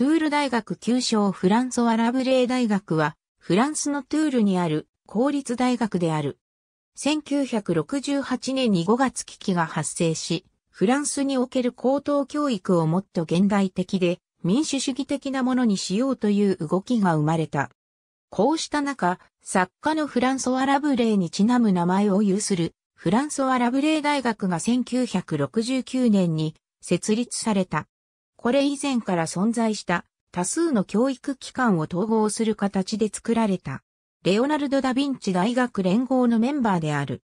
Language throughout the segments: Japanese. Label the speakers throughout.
Speaker 1: トゥール大学旧称フランソワ・ラブレー大学は、フランスのトゥールにある公立大学である。1968年に5月危機が発生し、フランスにおける高等教育をもっと現代的で民主主義的なものにしようという動きが生まれた。こうした中、作家のフランソワ・ラブレーにちなむ名前を有するフランソワ・ラブレー大学が1969年に設立された。これ以前から存在した多数の教育機関を統合する形で作られた、レオナルド・ダ・ヴィンチ大学連合のメンバーである。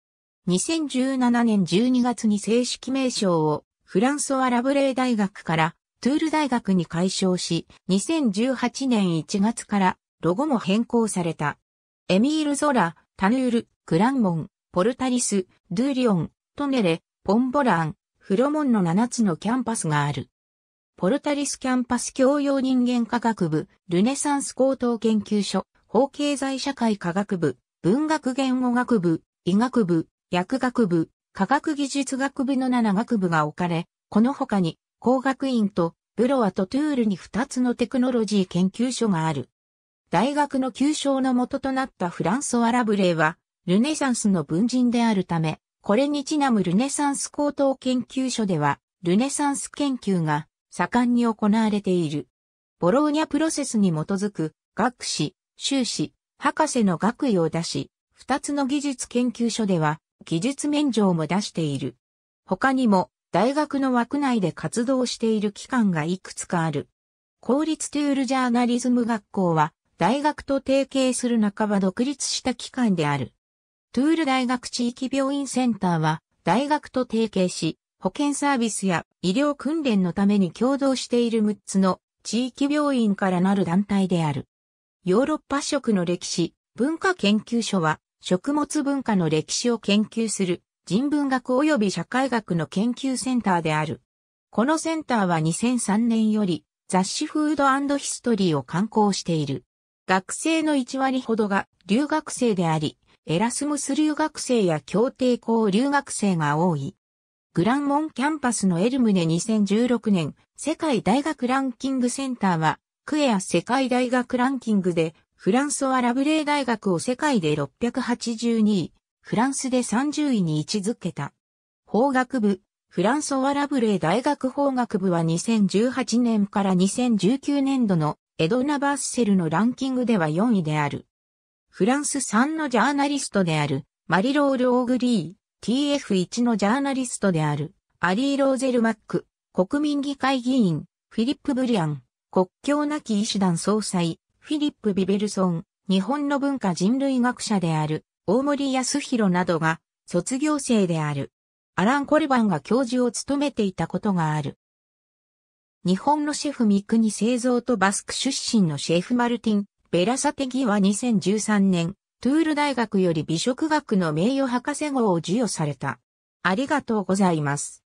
Speaker 1: 2017年12月に正式名称をフランソワ・ラブレー大学からトゥール大学に改称し、2018年1月からロゴも変更された。エミール・ゾラ、タヌール、クランモン、ポルタリス、ドゥーリオン、トネレ、ポンボラン、フロモンの7つのキャンパスがある。ポルタリスキャンパス教養人間科学部、ルネサンス高等研究所、法経済社会科学部、文学言語学部、医学部、薬学部、科学技術学部の7学部が置かれ、この他に工学院とブロワとトゥールに2つのテクノロジー研究所がある。大学の旧称の元となったフランソア・ラブレーは、ルネサンスの文人であるため、これにちなむルネサンス高等研究所では、ルネサンス研究が盛んに行われている。ボローニャプロセスに基づく学士、修士、博士の学位を出し、二つの技術研究所では技術免状も出している。他にも大学の枠内で活動している機関がいくつかある。公立トゥールジャーナリズム学校は大学と提携する半ば独立した機関である。トゥール大学地域病院センターは大学と提携し保健サービスや医療訓練のために共同している6つの地域病院からなる団体である。ヨーロッパ食の歴史、文化研究所は、食物文化の歴史を研究する人文学及び社会学の研究センターである。このセンターは2003年より雑誌フードヒストリーを刊行している。学生の1割ほどが留学生であり、エラスムス留学生や協定校留学生が多い。グランモンキャンパスのエルムネ2016年世界大学ランキングセンターはクエア世界大学ランキングでフランソワ・ラブレー大学を世界で682位、フランスで30位に位置づけた。法学部、フランソワ・ラブレー大学法学部は2018年から2019年度のエドナ・バッセルのランキングでは4位である。フランス産のジャーナリストであるマリロール・オーグリー、TF1 のジャーナリストである、アリー・ローゼル・マック、国民議会議員、フィリップ・ブリアン、国境なき医師団総裁、フィリップ・ビベルソン、日本の文化人類学者である、大森康弘などが、卒業生である。アラン・コルバンが教授を務めていたことがある。日本のシェフ三ニ・製造とバスク出身のシェフマルティン、ベラサテギは2013年、トゥール大学より美食学の名誉博士号を授与された。ありがとうございます。